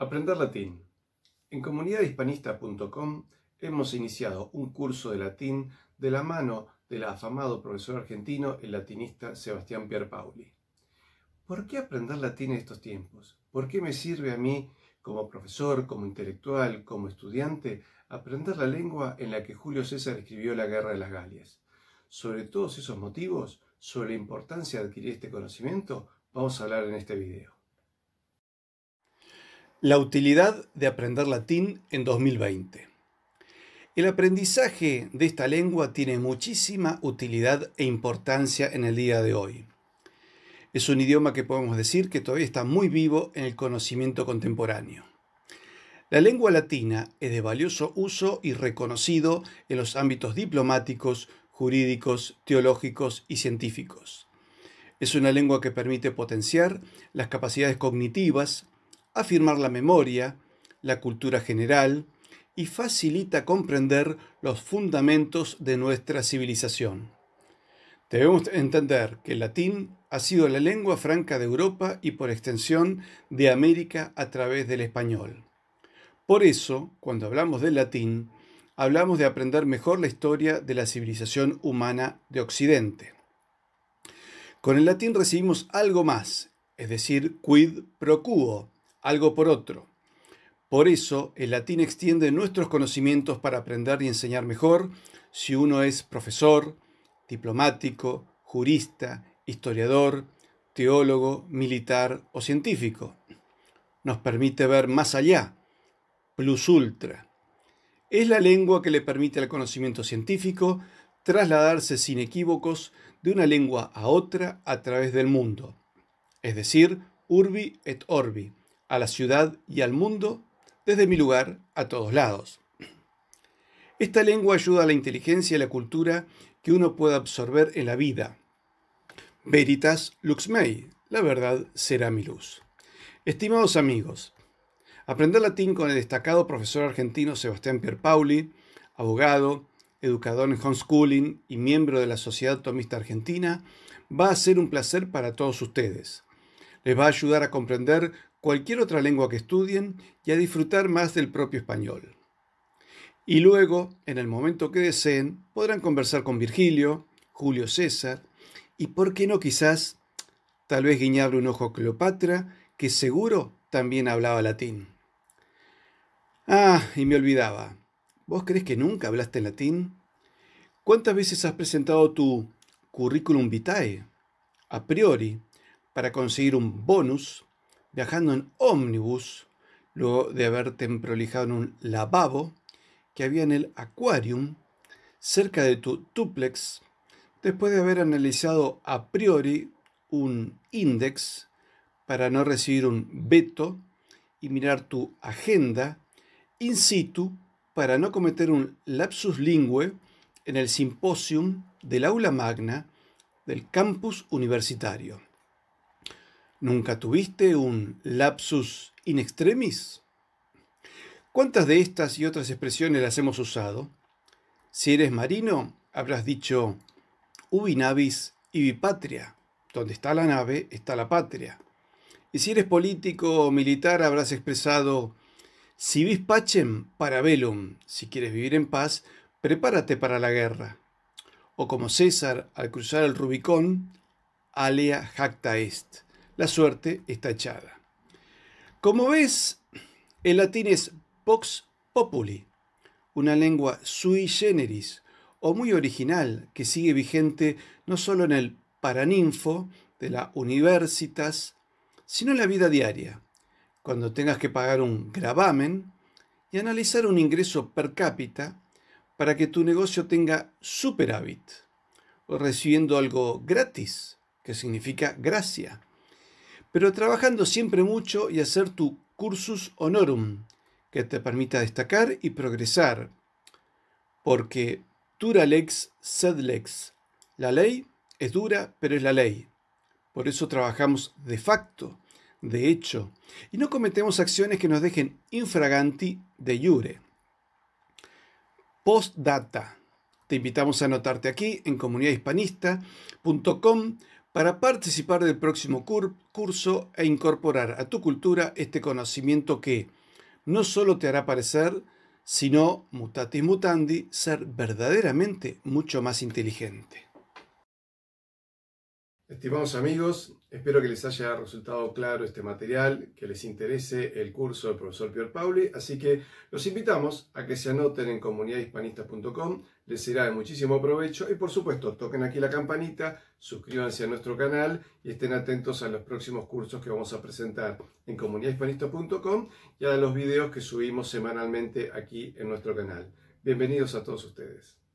Aprender latín. En comunidadhispanista.com hemos iniciado un curso de latín de la mano del afamado profesor argentino, el latinista Sebastián Pierpaoli. ¿Por qué aprender latín en estos tiempos? ¿Por qué me sirve a mí, como profesor, como intelectual, como estudiante, aprender la lengua en la que Julio César escribió la Guerra de las Galias? Sobre todos esos motivos, sobre la importancia de adquirir este conocimiento, vamos a hablar en este video. La utilidad de aprender latín en 2020. El aprendizaje de esta lengua tiene muchísima utilidad e importancia en el día de hoy. Es un idioma que podemos decir que todavía está muy vivo en el conocimiento contemporáneo. La lengua latina es de valioso uso y reconocido en los ámbitos diplomáticos, jurídicos, teológicos y científicos. Es una lengua que permite potenciar las capacidades cognitivas, afirmar la memoria, la cultura general y facilita comprender los fundamentos de nuestra civilización. Debemos entender que el latín ha sido la lengua franca de Europa y por extensión de América a través del español. Por eso, cuando hablamos del latín, hablamos de aprender mejor la historia de la civilización humana de Occidente. Con el latín recibimos algo más, es decir, quid pro quo, algo por otro. Por eso, el latín extiende nuestros conocimientos para aprender y enseñar mejor si uno es profesor, diplomático, jurista, historiador, teólogo, militar o científico. Nos permite ver más allá, plus ultra. Es la lengua que le permite al conocimiento científico trasladarse sin equívocos de una lengua a otra a través del mundo, es decir, urbi et orbi, a la ciudad y al mundo desde mi lugar a todos lados. Esta lengua ayuda a la inteligencia y la cultura que uno pueda absorber en la vida. Veritas lux mei, la verdad será mi luz. Estimados amigos, aprender latín con el destacado profesor argentino Sebastián Pierpauli, abogado, educador en homeschooling y miembro de la Sociedad Tomista Argentina, va a ser un placer para todos ustedes. Les va a ayudar a comprender cualquier otra lengua que estudien y a disfrutar más del propio español. Y luego, en el momento que deseen, podrán conversar con Virgilio, Julio César y, por qué no, quizás, tal vez guiñarle un ojo a Cleopatra, que seguro también hablaba latín. Ah, y me olvidaba. ¿Vos crees que nunca hablaste latín? ¿Cuántas veces has presentado tu currículum vitae a priori para conseguir un bonus viajando en ómnibus, luego de haberte emprolijado en un lavabo que había en el aquarium, cerca de tu tuplex después de haber analizado a priori un index para no recibir un veto y mirar tu agenda in situ para no cometer un lapsus lingüe en el simposium del aula magna del campus universitario. ¿Nunca tuviste un lapsus in extremis? ¿Cuántas de estas y otras expresiones las hemos usado? Si eres marino, habrás dicho ubi navis ibi patria. Donde está la nave, está la patria. Y si eres político o militar, habrás expresado si vis pacem, para velum. Si quieres vivir en paz, prepárate para la guerra. O como César, al cruzar el Rubicón, alea jacta est la suerte está echada. Como ves, el latín es pox populi, una lengua sui generis o muy original que sigue vigente no solo en el paraninfo de la universitas, sino en la vida diaria, cuando tengas que pagar un gravamen y analizar un ingreso per cápita para que tu negocio tenga superávit, o recibiendo algo gratis, que significa gracia pero trabajando siempre mucho y hacer tu cursus honorum, que te permita destacar y progresar. Porque dura lex sed lex. La ley es dura, pero es la ley. Por eso trabajamos de facto, de hecho, y no cometemos acciones que nos dejen infraganti de iure. Postdata. Te invitamos a anotarte aquí en comunidadhispanista.com para participar del próximo curso e incorporar a tu cultura este conocimiento que no solo te hará parecer, sino, mutatis mutandi, ser verdaderamente mucho más inteligente. Estimados amigos, espero que les haya resultado claro este material, que les interese el curso del profesor Pierre Pauli, así que los invitamos a que se anoten en comunidadhispanista.com, les será de muchísimo provecho y por supuesto toquen aquí la campanita, suscríbanse a nuestro canal y estén atentos a los próximos cursos que vamos a presentar en comunidadhispanista.com y a los videos que subimos semanalmente aquí en nuestro canal. Bienvenidos a todos ustedes.